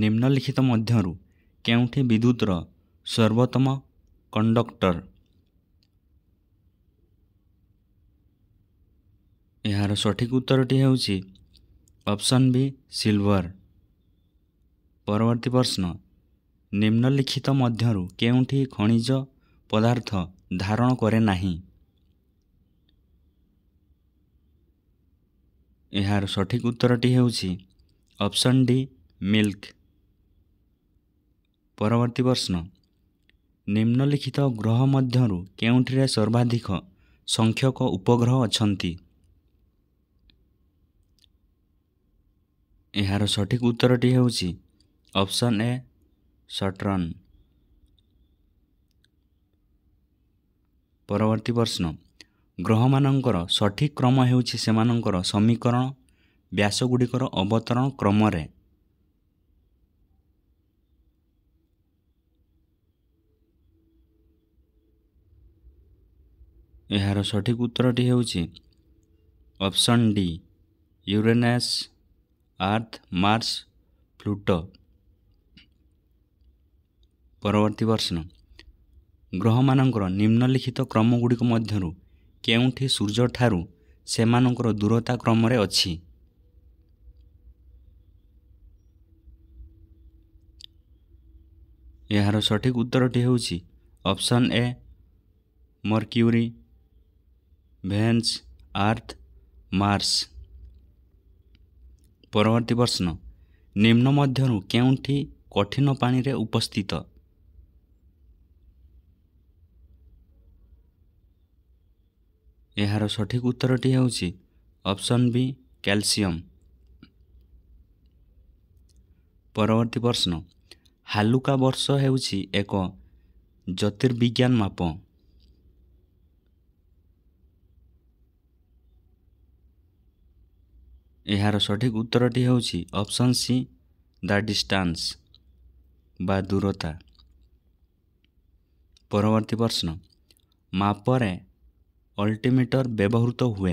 निम्न निम्नलिखित के विद्युत र सर्वोत्तम कंड़क्टर। यहाँ सठिक उत्तर अप्सन वि सिलभर पर्वती प्रश्न निम्नलिखित के खनिज पदारथ धारण करे यहाँ सठिक उत्तर टी अप्सन डि मल्क ପରବର୍ତ୍ତୀ ପ୍ରଶ୍ନ ନିମ୍ନଲିଖିତ ଗ୍ରହ ମଧ୍ୟରୁ କେଉଁଠିରେ ସର୍ବାଧିକ ସଂଖ୍ୟକ ଉପଗ୍ରହ ଅଛନ୍ତି ଏହାର ସଠିକ୍ ଉତ୍ତରଟି ହେଉଛି ଅପସନ୍ ଏ ସଟ୍ରନ୍ ପରବର୍ତ୍ତୀ ପ୍ରଶ୍ନ ଗ୍ରହମାନଙ୍କର ସଠିକ୍ କ୍ରମ ହେଉଛି ସେମାନଙ୍କର ସମୀକରଣ ବ୍ୟାସଗୁଡ଼ିକର ଅବତରଣ କ୍ରମରେ ଏହାର ସଠିକ୍ ଉତ୍ତରଟି ହେଉଛି option D Uranus Earth Mars Pluto ପରବର୍ତ୍ତୀ ପ୍ରଶ୍ନ ଗ୍ରହମାନଙ୍କର ନିମ୍ନଲିଖିତ କ୍ରମଗୁଡ଼ିକ ମଧ୍ୟରୁ କେଉଁଠି ସୂର୍ଯ୍ୟ ଠାରୁ ସେମାନଙ୍କର ଦୂରତା କ୍ରମରେ ଅଛି ଏହାର ସଠିକ୍ ଉତ୍ତରଟି ହେଉଛି option A Mercury Venus Earth Mars ପରବର୍ତ୍ତୀ ପ୍ରଶ୍ନ ନିମ୍ନ ମଧ୍ୟରୁ କେଉଁଠି କଠିନ ପାଣିରେ ଉପସ୍ଥିତ ଏହାର ସଠିକ୍ ଉତ୍ତରଟି ହେଉଛି ଅପସନ୍ ବି କ୍ୟାଲସିୟମ୍ ପରବର୍ତ୍ତୀ ପ୍ରଶ୍ନ ହାଲୁକା ବର୍ଷ ହେଉଛି ଏକ ଜ୍ୟୋତିର୍ବିଜ୍ଞାନ ମାପ ଏହାର ସଠିକ୍ ଉତ୍ତରଟି ହେଉଛି ଅପସନ୍ ସି ଦ ଡିଷ୍ଟାନ୍ସ ବା ଦୂରତା ପରବର୍ତ୍ତୀ ପ୍ରଶ୍ନ ମାପରେ ଅଲ୍ଟିମିଟର ବ୍ୟବହୃତ ହୁଏ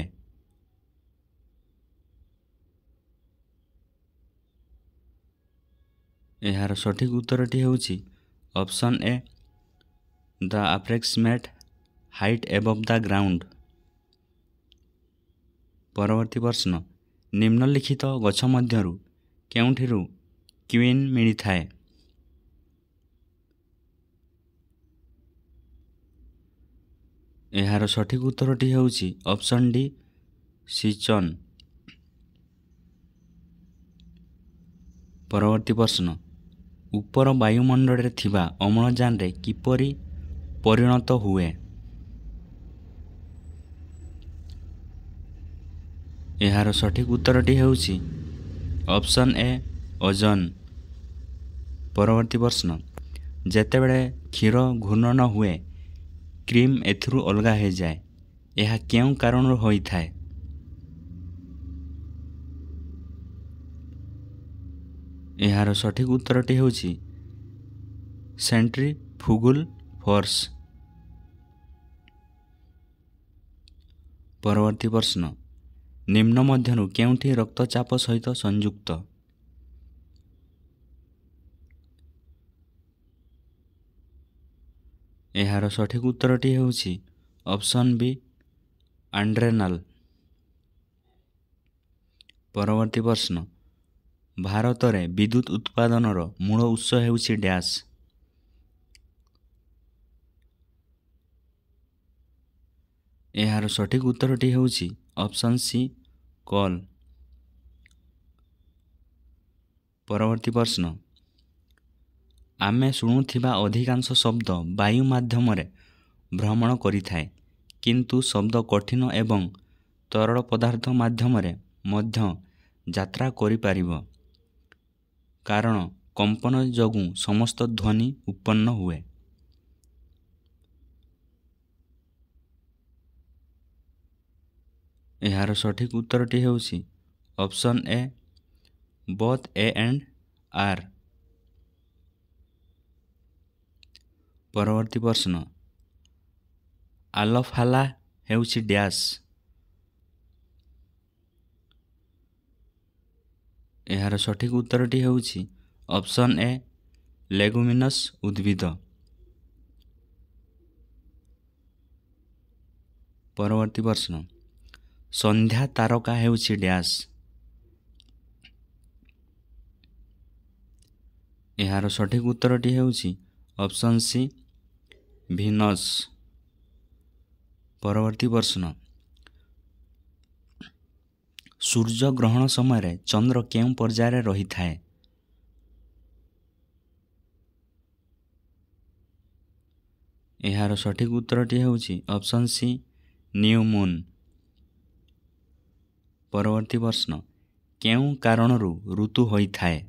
ଏହାର ସଠିକ୍ ଉତ୍ତରଟି ହେଉଛି option A the approximate height above the ground ପରବର୍ତ୍ତୀ ପ୍ରଶ୍ନ ନିମ୍ନଲିଖିତ ଗଛ ମଧ୍ୟରୁ କେଉଁଠିରୁ କ୍ୱିନ୍ ମିଳିଥାଏ ଏହାର ସଠିକ ଉତ୍ତରଟି ହେଉଛି ଅପସନ୍ ଡି ସିଚନ୍ ପରବର୍ତ୍ତୀ ପ୍ରଶ୍ନ ଉପର ବାୟୁମଣ୍ଡଳରେ ଥିବା ଅମ୍ଳଜାନରେ କିପରି ପରିଣତ ହୁଏ ଏହାର ସଠିକ୍ ଉତ୍ତରଟି ହେଉଛି ଅପସନ୍ ଏ ଓଜନ ପରବର୍ତ୍ତୀ ପ୍ରଶ୍ନ ଯେତେବେଳେ କ୍ଷୀର ଘୂର୍ଣ୍ଣନ ହୁଏ କ୍ରିମ୍ ଏଥିରୁ ଅଲଗା ହୋଇଯାଏ ଏହା କେଉଁ କାରଣରୁ ହୋଇଥାଏ ଏହାର ସଠିକ୍ ଉତ୍ତରଟି ହେଉଛି ସେଣ୍ଟ୍ରି ଫୁଗୁଲ ଫର୍ସ ପରବର୍ତ୍ତୀ ପ୍ରଶ୍ନ ନିମ୍ନ ମଧ୍ୟରୁ କେଉଁଠି ରକ୍ତଚାପ ସହିତ ସଂଯୁକ୍ତ ଏହାର ସଠିକ ଉତ୍ତରଟି ହେଉଛି ଅପସନ୍ ବି ଆଣ୍ଡ୍ରେନାଲ ପରବର୍ତ୍ତୀ ପ୍ରଶ୍ନ ଭାରତରେ ବିଦ୍ୟୁତ ଉତ୍ପାଦନର ମୂଳ ଉତ୍ସ ହେଉଛି ଡ୍ୟାସ୍ ଏହାର ସଠିକ ଉତ୍ତରଟି ହେଉଛି ଅପସନ୍ ସି କଲ୍ ପରବର୍ତ୍ତୀ ପ୍ରଶ୍ନ ଆମେ ଶୁଣୁଥିବା ଅଧିକାଂଶ ଶବ୍ଦ ବାୟୁ ମାଧ୍ୟମରେ ଭ୍ରମଣ କରିଥାଏ କିନ୍ତୁ ଶବ୍ଦ କଠିନ ଏବଂ ତରଳ ପଦାର୍ଥ ମାଧ୍ୟମରେ ମଧ୍ୟ ଯାତ୍ରା କରିପାରିବ କାରଣ କମ୍ପନ ଯୋଗୁଁ ସମସ୍ତ ଧ୍ୱନି ଉତ୍ପନ୍ନ ହୁଏ ଏହାର ସଠିକ୍ ଉତ୍ତରଟି ହେଉଛି option A both A and R ପରବର୍ତ୍ତୀ ପ୍ରଶ୍ନ ଆଲଫାଲା ହେଉଛି ଡ୍ୟାସ୍ ଏହାର ସଠିକ୍ ଉତ୍ତରଟି ହେଉଛି ଅପସନ୍ ଏ ଲେଗୁମିନସ୍ ଉଦ୍ଭିଦ ପରବର୍ତ୍ତୀ ପ୍ରଶ୍ନ ସନ୍ଧ୍ୟା ତାରକା ହେଉଛି ଡ୍ୟାସ୍ ଏହାର ସଠିକ୍ ଉତ୍ତରଟି ହେଉଛି ଅପସନ୍ ସି ଭିନସ୍ ପରବର୍ତ୍ତୀ ପ୍ରଶ୍ନ ସୂର୍ଯ୍ୟ ଗ୍ରହଣ ସମୟରେ ଚନ୍ଦ୍ର କେଉଁ ପର୍ଯ୍ୟାୟରେ ରହିଥାଏ ଏହାର ସଠିକ୍ ଉତ୍ତରଟି ହେଉଛି ଅପସନ୍ ସି ନ୍ୟୁ ମୁନ୍ ପରବର୍ତ୍ତୀ ପ୍ରଶ୍ନ କେଉଁ କାରଣରୁ ଋତୁ ହୋଇଥାଏ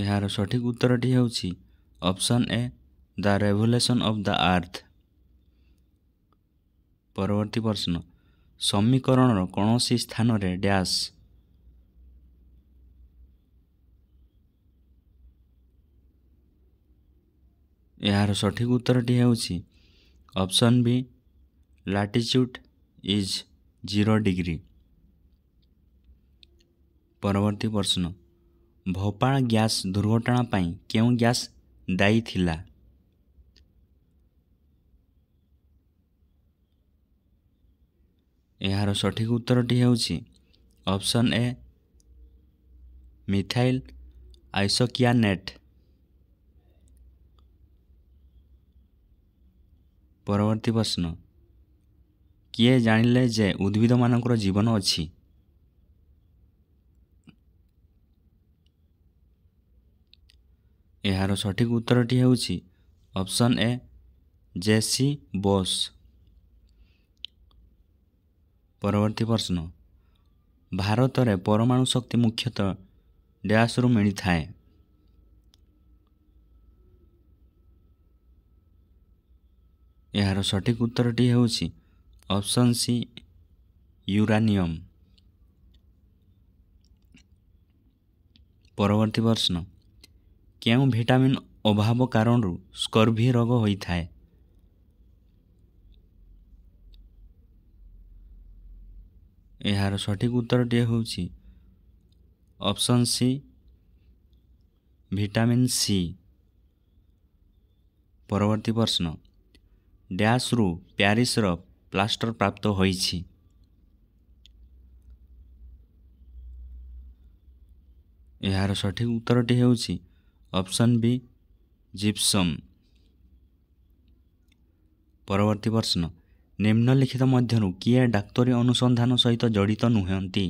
ଏହାର ସଠିକ୍ ଉତ୍ତରଟି ହେଉଛି option A the revolution of the earth ପରବର୍ତ୍ତୀ ପ୍ରଶ୍ନ ସମୀକରଣର କୌଣସି ସ୍ଥାନରେ ଡ୍ୟାସ୍ ଏହାର ସଠିକ୍ ଉତ୍ତରଟି ହେଉଛି option B latitude is zero degree ପରବର୍ତ୍ତୀ ପ୍ରଶ୍ନ ଭୋପାଳ ଗ୍ୟାସ୍ ଦୁର୍ଘଟଣା ପାଇଁ କେଉଁ ଗ୍ୟାସ୍ ଦାୟୀ ଥିଲା ଏହାର ସଠିକ ଉତ୍ତରଟି ହେଉଛି option A methyl isocyanate ପରବର୍ତ୍ତୀ ପ୍ରଶ୍ନ କିଏ ଜାଣିଲେ ଯେ ଉଦ୍ଭିଦମାନଙ୍କର ଜୀବନ ଅଛି ଏହାର ସଠିକ ଉତ୍ତରଟି ହେଉଛି ଅପସନ୍ ଏ ଜେସି ବୋସ୍ ପରବର୍ତ୍ତୀ ପ୍ରଶ୍ନ ଭାରତରେ ପରମାଣୁ ଶକ୍ତି ମୁଖ୍ୟତଃ ଡ୍ୟାସରୁ ମିଳିଥାଏ ଏହାର ସଠିକ ଉତ୍ତରଟି ହେଉଛି অপশন সি ইউরানিয়ম পরবর্তী প্রশ্ন କେଉଁ ଭିଟାମିନ୍ ଅଭାବ କାରଣରୁ ସ୍କର୍ଭି ରୋଗ ହୋଇଥାଏ ଏହାର ସଠିକ୍ ଉତ୍ତରଟିଏ ହେଉଛି ଅପସନ୍ ସି ଭିଟାମିନ୍ ସି ପରବର୍ତ୍ତୀ ପ୍ରଶ୍ନ ଡ୍ୟାସ୍ରୁ ପ୍ୟାରିସ୍ର ପ୍ଲାଷ୍ଟର ପ୍ରାପ୍ତ ହୋଇଛି ଏହାର ସଠିକ ଉତ୍ତରଟି ହେଉଛି ଅପସନ୍ ବି ଜିପ୍ସମ୍ ପରବର୍ତ୍ତୀ ପ୍ରଶ୍ନ ନିମ୍ନଲିଖିତ ମଧ୍ୟରୁ କିଏ ଡାକ୍ତରୀ ଅନୁସନ୍ଧାନ ସହିତ ଜଡ଼ିତ ନୁହଁନ୍ତି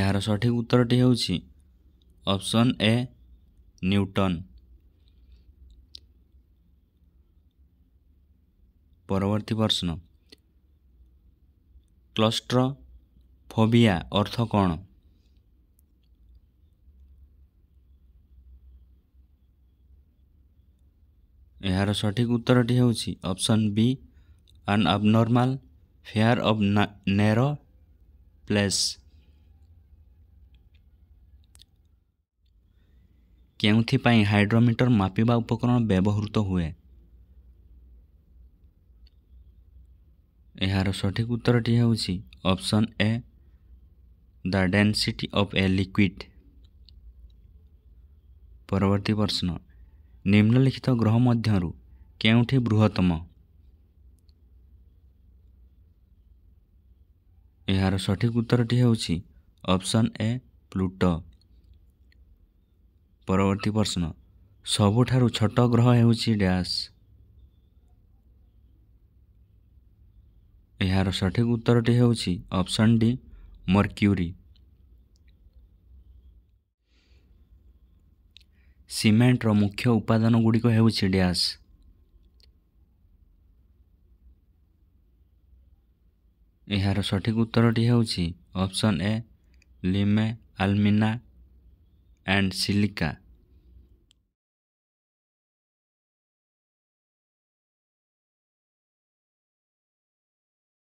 ଏହାର ସଠିକ ଉତ୍ତରଟି ହେଉଛି ଅପସନ୍ ଏ ନ୍ୟୁଟନ୍ ପରବର୍ତ୍ତୀ ପ୍ରଶ୍ନ କ୍ଲଷ୍ଟ୍ର ଫୋବିଆ ଅର୍ଥ କ'ଣ ଏହାର ସଠିକ ଉତ୍ତରଟି ହେଉଛି option B an abnormal fear of narrow place କେଉଁଥିପାଇଁ ହାଇଡ୍ରୋମିଟର ମାପିବା ଉପକରଣ ବ୍ୟବହୃତ ହୁଏ ଏହାର ସଠିକ୍ ଉତ୍ତରଟି ହେଉଛି option A the density of a liquid ପରବର୍ତ୍ତୀ ପ୍ରଶ୍ନ ନିମ୍ନଲିଖିତ ଗ୍ରହ ମଧ୍ୟରୁ କେଉଁଠି ବୃହତ୍ତମ ଏହାର ସଠିକ୍ ଉତ୍ତରଟି ହେଉଛି ଅପସନ୍ ଏ ପ୍ଲୁଟୋ ପରବର୍ତ୍ତୀ ପ୍ରଶ୍ନ ସବୁଠାରୁ ଛୋଟ ଗ୍ରହ ହେଉଛି ଡ୍ୟାସ୍ ଏହାର ସଠିକ୍ ଉତ୍ତରଟି ହେଉଛି ଅପସନ୍ ଡି ମର୍କ୍ୟୁରି ସିମେଣ୍ଟର ମୁଖ୍ୟ ଉପାଦାନ ଗୁଡ଼ିକ ହେଉଛି ଡ୍ୟାସ୍ ଏହାର ସଠିକ୍ ଉତ୍ତରଟି ହେଉଛି option A lime alumina and silica